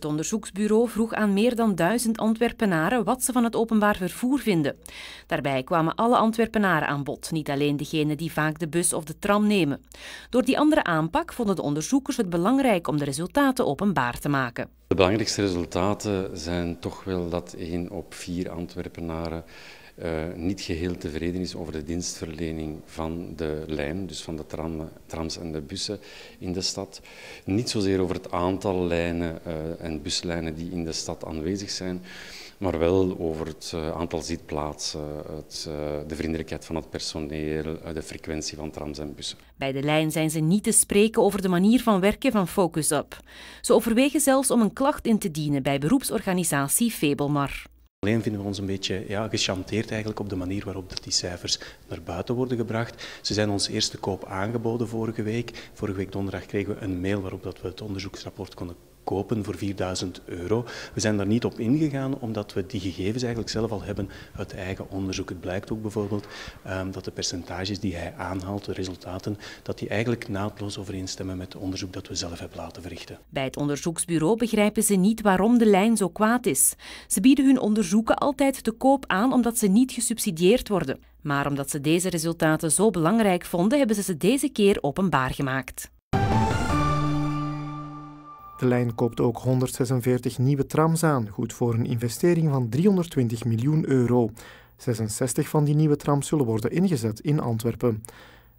Het onderzoeksbureau vroeg aan meer dan duizend Antwerpenaren wat ze van het openbaar vervoer vinden. Daarbij kwamen alle Antwerpenaren aan bod, niet alleen degenen die vaak de bus of de tram nemen. Door die andere aanpak vonden de onderzoekers het belangrijk om de resultaten openbaar te maken. De belangrijkste resultaten zijn toch wel dat één op vier Antwerpenaren eh, niet geheel tevreden is over de dienstverlening van de lijn, dus van de tram, trams en de bussen in de stad. Niet zozeer over het aantal lijnen eh, en buslijnen die in de stad aanwezig zijn, maar wel over het eh, aantal zitplaatsen, het, eh, de vriendelijkheid van het personeel, eh, de frequentie van trams en bussen. Bij de lijn zijn ze niet te spreken over de manier van werken van Focus Up. Ze overwegen zelfs om een klacht in te dienen bij beroepsorganisatie Febelmar. Alleen vinden we ons een beetje ja, gechanteerd eigenlijk op de manier waarop die cijfers naar buiten worden gebracht. Ze zijn ons eerste koop aangeboden vorige week. Vorige week donderdag kregen we een mail waarop dat we het onderzoeksrapport konden kopen voor 4000 euro. We zijn daar niet op ingegaan omdat we die gegevens eigenlijk zelf al hebben uit eigen onderzoek. Het blijkt ook bijvoorbeeld ehm, dat de percentages die hij aanhaalt, de resultaten, dat die eigenlijk naadloos overeenstemmen met het onderzoek dat we zelf hebben laten verrichten. Bij het onderzoeksbureau begrijpen ze niet waarom de lijn zo kwaad is. Ze bieden hun onderzoeken altijd te koop aan omdat ze niet gesubsidieerd worden. Maar omdat ze deze resultaten zo belangrijk vonden, hebben ze ze deze keer openbaar gemaakt. De lijn koopt ook 146 nieuwe trams aan, goed voor een investering van 320 miljoen euro. 66 van die nieuwe trams zullen worden ingezet in Antwerpen.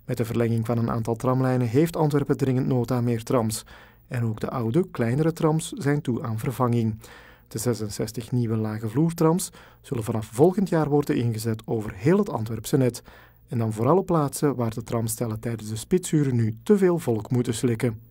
Met de verlenging van een aantal tramlijnen heeft Antwerpen dringend nood aan meer trams. En ook de oude, kleinere trams zijn toe aan vervanging. De 66 nieuwe lage vloertrams zullen vanaf volgend jaar worden ingezet over heel het Antwerpse net. En dan vooral op plaatsen waar de tramstellen tijdens de spitsuren nu te veel volk moeten slikken.